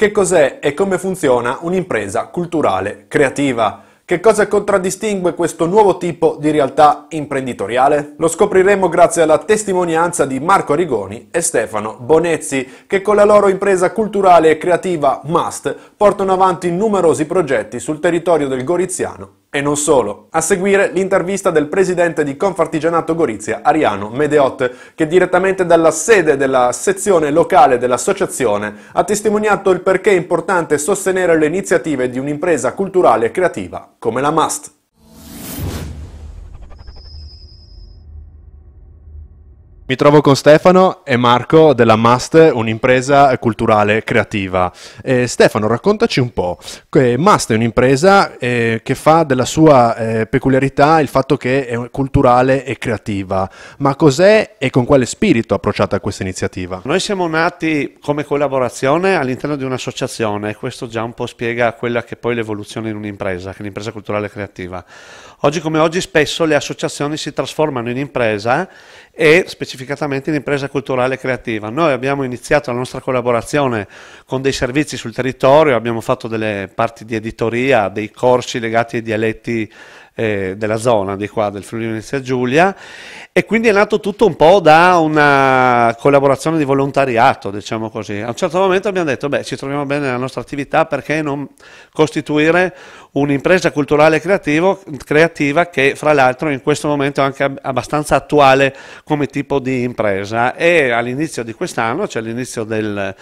Che cos'è e come funziona un'impresa culturale creativa? Che cosa contraddistingue questo nuovo tipo di realtà imprenditoriale? Lo scopriremo grazie alla testimonianza di Marco Rigoni e Stefano Bonezzi, che con la loro impresa culturale e creativa Must portano avanti numerosi progetti sul territorio del Goriziano e non solo. A seguire l'intervista del presidente di Confartigianato Gorizia, Ariano Medeot, che direttamente dalla sede della sezione locale dell'associazione ha testimoniato il perché è importante sostenere le iniziative di un'impresa culturale e creativa come la MAST. Mi trovo con Stefano e Marco della MAST, un'impresa culturale creativa. Eh, Stefano, raccontaci un po'. Eh, MAST è un'impresa eh, che fa della sua eh, peculiarità il fatto che è culturale e creativa, ma cos'è e con quale spirito approcciata a questa iniziativa? Noi siamo nati come collaborazione all'interno di un'associazione e questo già un po' spiega quella che poi l'evoluzione in un'impresa, che è l'impresa culturale creativa. Oggi come oggi spesso le associazioni si trasformano in impresa e specificatamente l'impresa culturale creativa. Noi abbiamo iniziato la nostra collaborazione con dei servizi sul territorio, abbiamo fatto delle parti di editoria, dei corsi legati ai dialetti eh, della zona di qua del Friuli Venezia Giulia e quindi è nato tutto un po' da una collaborazione di volontariato, diciamo così. A un certo momento abbiamo detto, beh, ci troviamo bene nella nostra attività, perché non costituire un'impresa culturale creativo, creativa che fra l'altro in questo momento è anche abbastanza attuale come tipo di impresa e all'inizio di quest'anno, cioè all'inizio del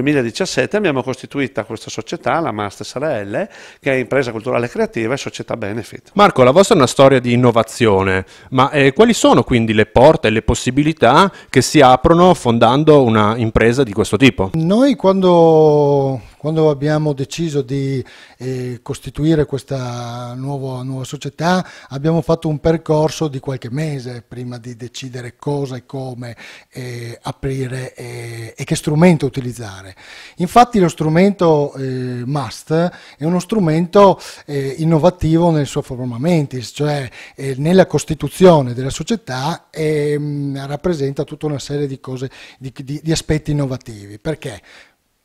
2017 abbiamo costituito questa società, la Master SRL, che è impresa culturale creativa e società benefit. Marco, la vostra è una storia di innovazione, ma eh, quali sono quindi le porte e le possibilità che si aprono fondando una impresa di questo tipo? Noi quando quando abbiamo deciso di eh, costituire questa nuova, nuova, società abbiamo fatto un percorso di qualche mese prima di decidere cosa e come eh, aprire e, eh, e che strumento utilizzare. Infatti lo strumento eh, MAST è uno strumento eh, innovativo nel suo forma mentis, cioè eh, nella costituzione della società ehm, rappresenta tutta una serie di cose, di, di, di aspetti innovativi. Perché?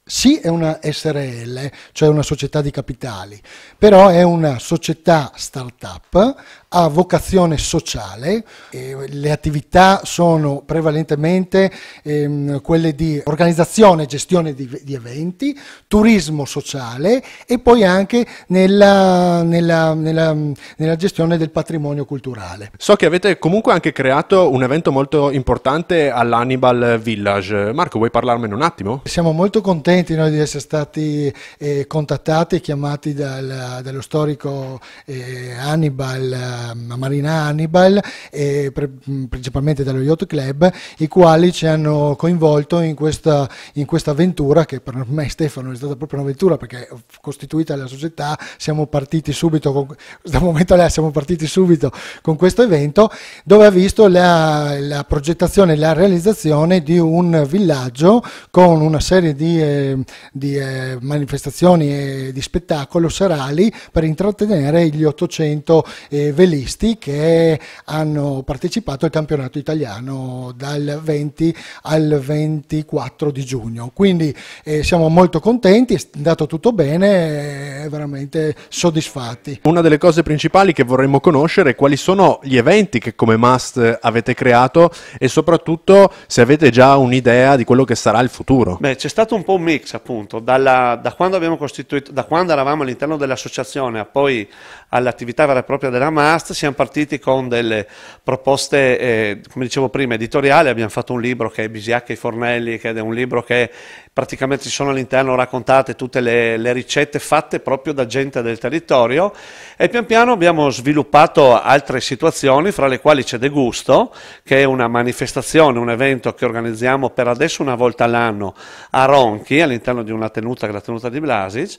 sì è una SRL, cioè una società di capitali, però è una società start-up ha vocazione sociale, le attività sono prevalentemente ehm, quelle di organizzazione e gestione di, di, eventi, turismo sociale e poi anche nella, nella, nella, nella gestione del patrimonio culturale. So che avete comunque anche creato un evento molto importante all'Hannibal Village. Marco, vuoi parlarmene un attimo? Siamo molto contenti noi di essere stati eh, contattati e chiamati dal, dallo storico eh, Hannibal Ehm, Marina Hannibal e pre, mm, principalmente dallo Yacht Club, i quali ci hanno coinvolto in questa, in questa avventura che per me Stefano è stata proprio un'avventura perché costituita la società siamo partiti subito con, da momento là siamo partiti subito con questo evento dove ha visto la, la progettazione e la realizzazione di un villaggio con una serie di, eh, di eh, manifestazioni e di spettacolo serali per intrattenere gli 800 eh, veleni velenisti che hanno partecipato al campionato italiano dal 20 al 24 di giugno. Quindi eh, siamo molto contenti, è andato tutto bene, eh, veramente soddisfatti. Una delle cose principali che vorremmo conoscere è quali sono gli eventi che come Must avete creato e soprattutto se avete già un'idea di quello che sarà il futuro. Beh, c'è stato un po' un mix appunto, dalla, da, quando da quando eravamo all'interno dell'associazione a poi all'attività vera e propria della Must Nast siamo partiti con delle proposte, eh, come dicevo prima, editoriali, abbiamo fatto un libro che è Bisiacca e Fornelli, che è un libro che praticamente ci sono all'interno raccontate tutte le, le ricette fatte proprio da gente del territorio e pian piano abbiamo sviluppato altre situazioni, fra le quali c'è Degusto, che è una manifestazione, un evento che organizziamo per adesso una volta all'anno a Ronchi, all'interno di una tenuta che è la tenuta di Blasic,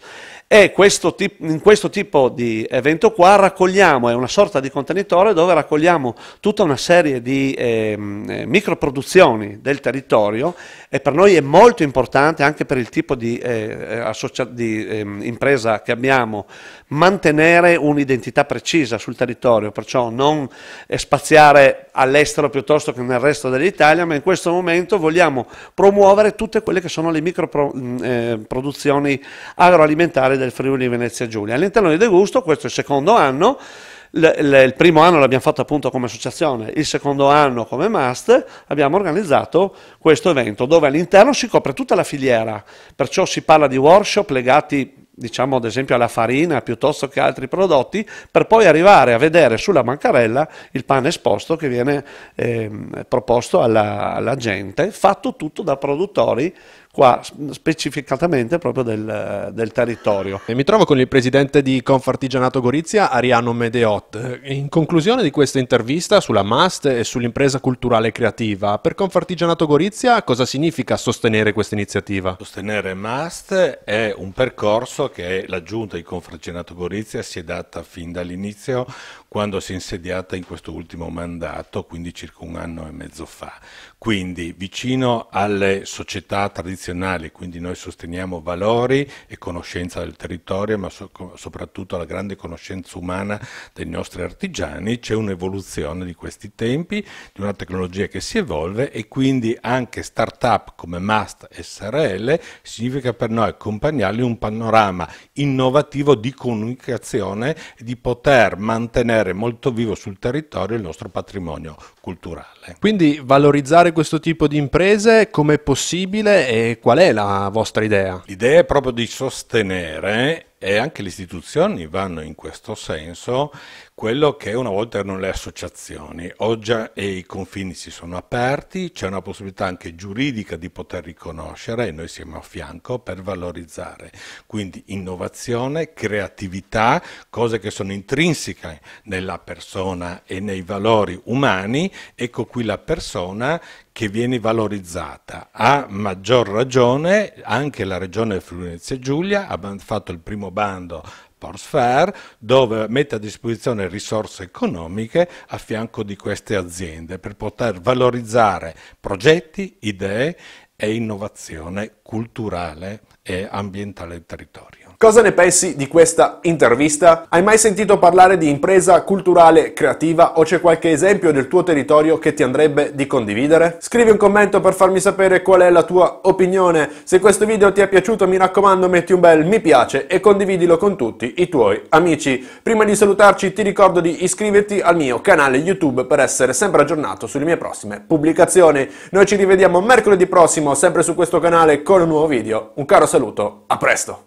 e questo, in questo tipo di evento qua raccogliamo, è una sorta sorta di contenitore dove raccogliamo tutta una serie di ehm, eh, microproduzioni del territorio e per noi è molto importante anche per il tipo di, eh, eh di eh, impresa che abbiamo mantenere un'identità precisa sul territorio, perciò non spaziare all'estero piuttosto che nel resto dell'Italia, ma in questo momento vogliamo promuovere tutte quelle che sono le microproduzioni mm, eh, agroalimentari del Friuli Venezia Giulia. All'interno di De Gusto, questo è il secondo anno, il primo anno l'abbiamo fatto appunto come associazione, il secondo anno come MAST abbiamo organizzato questo evento dove all'interno si copre tutta la filiera, perciò si parla di workshop legati diciamo ad esempio alla farina piuttosto che altri prodotti, per poi arrivare a vedere sulla mancarella il pane esposto che viene eh, proposto alla, alla gente, fatto tutto da produttori qua specificatamente proprio del, del territorio. E mi trovo con il presidente di Confartigianato Gorizia, Ariano Medeot. In conclusione di questa intervista sulla MAST e sull'impresa culturale creativa, per Confartigianato Gorizia cosa significa sostenere questa iniziativa? Sostenere MAST è un percorso che la giunta di Confartigianato Gorizia si è data fin dall'inizio quando si è insediata in questo ultimo mandato, quindi circa un anno e mezzo fa. Quindi vicino alle società tradizionali tradizionali, quindi noi sosteniamo valori e conoscenza del territorio, ma so- soprattutto la grande conoscenza umana dei nostri artigiani, c'è un'evoluzione di questi tempi, di una tecnologia che si evolve e quindi anche start-up come Must SRL significa per noi accompagnarli un panorama innovativo di comunicazione e di poter mantenere molto vivo sul territorio il nostro patrimonio culturale. Quindi valorizzare questo tipo di imprese come è possibile e qual è la vostra idea? L'idea è proprio di sostenere e anche le istituzioni vanno in questo senso quello che una volta erano le associazioni, oggi i confini si sono aperti, c'è una possibilità anche giuridica di poter riconoscere e noi siamo a fianco per valorizzare. Quindi innovazione, creatività, cose che sono intrinseche nella persona e nei valori umani, ecco qui la persona che viene valorizzata. A maggior ragione anche la regione Friuli Giulia ha fatto il primo bando Porsfare, dove mette a disposizione risorse economiche a fianco di queste aziende per poter valorizzare progetti, idee e innovazione culturale e ambientale del territorio. Cosa ne pensi di questa intervista? Hai mai sentito parlare di impresa culturale creativa o c'è qualche esempio del tuo territorio che ti andrebbe di condividere? Scrivi un commento per farmi sapere qual è la tua opinione. Se questo video ti è piaciuto mi raccomando metti un bel mi piace e condividilo con tutti i tuoi amici. Prima di salutarci ti ricordo di iscriverti al mio canale YouTube per essere sempre aggiornato sulle mie prossime pubblicazioni. Noi ci rivediamo mercoledì prossimo sempre su questo canale con un nuovo video. Un caro saluto, a presto!